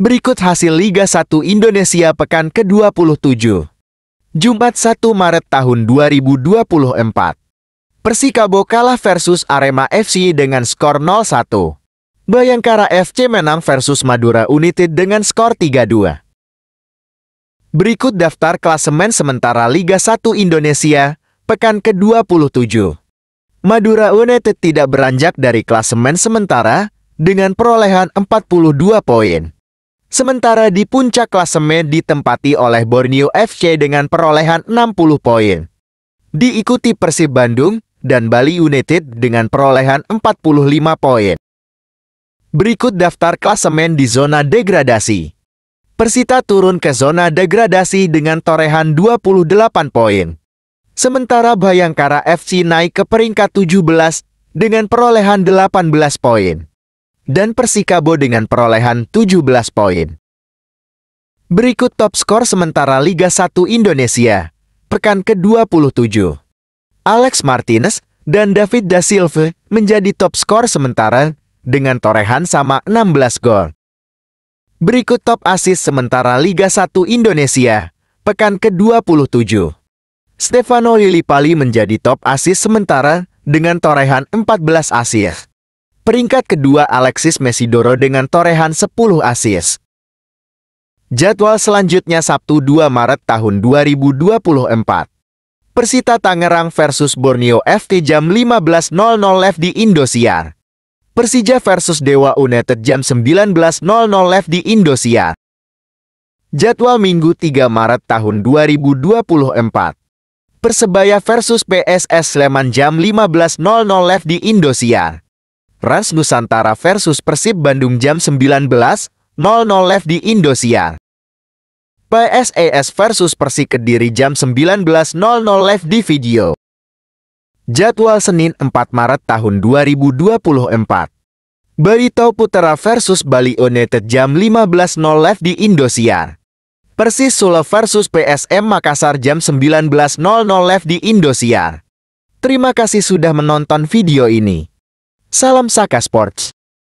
Berikut hasil Liga 1 Indonesia pekan ke-27. Jumat 1 Maret tahun 2024. Persikabo kalah versus Arema FC dengan skor 0-1. Bayangkara FC menang versus Madura United dengan skor 3-2. Berikut daftar klasemen sementara Liga 1 Indonesia, pekan ke-27. Madura United tidak beranjak dari klasemen sementara dengan perolehan 42 poin. Sementara di puncak klasemen ditempati oleh Borneo FC dengan perolehan 60 poin. Diikuti Persib Bandung dan Bali United dengan perolehan 45 poin. Berikut daftar klasemen di zona degradasi. Persita turun ke zona degradasi dengan torehan 28 poin. Sementara Bayangkara FC naik ke peringkat 17 dengan perolehan 18 poin dan Persikabo dengan perolehan 17 poin. Berikut top skor sementara Liga 1 Indonesia, pekan ke-27. Alex Martinez dan David Da Silva menjadi top skor sementara dengan torehan sama 16 gol. Berikut top asis sementara Liga 1 Indonesia, pekan ke-27. Stefano Lillipali menjadi top asis sementara dengan torehan 14 asis. Peringkat kedua Alexis Mesidoro dengan torehan 10 asis. Jadwal selanjutnya Sabtu 2 Maret tahun 2024. Persita Tangerang versus Borneo FT jam 15.00 live di Indosiar. Persija versus Dewa United jam 19.00 live di Indosiar. Jadwal Minggu 3 Maret tahun 2024. Persebaya versus PSS Sleman jam 15.00 live di Indosiar. Ras Nusantara versus Persib Bandung jam 19.00 live di Indosiar. PSAS e versus Persik Kediri jam 19.00 live di video. Jadwal Senin 4 Maret tahun 2024. Barito Putera versus Bali United jam 15.00 live di Indosiar. Persis Solo versus PSM Makassar jam 19.00 live di Indosiar. Terima kasih sudah menonton video ini. Salam Saka Sports.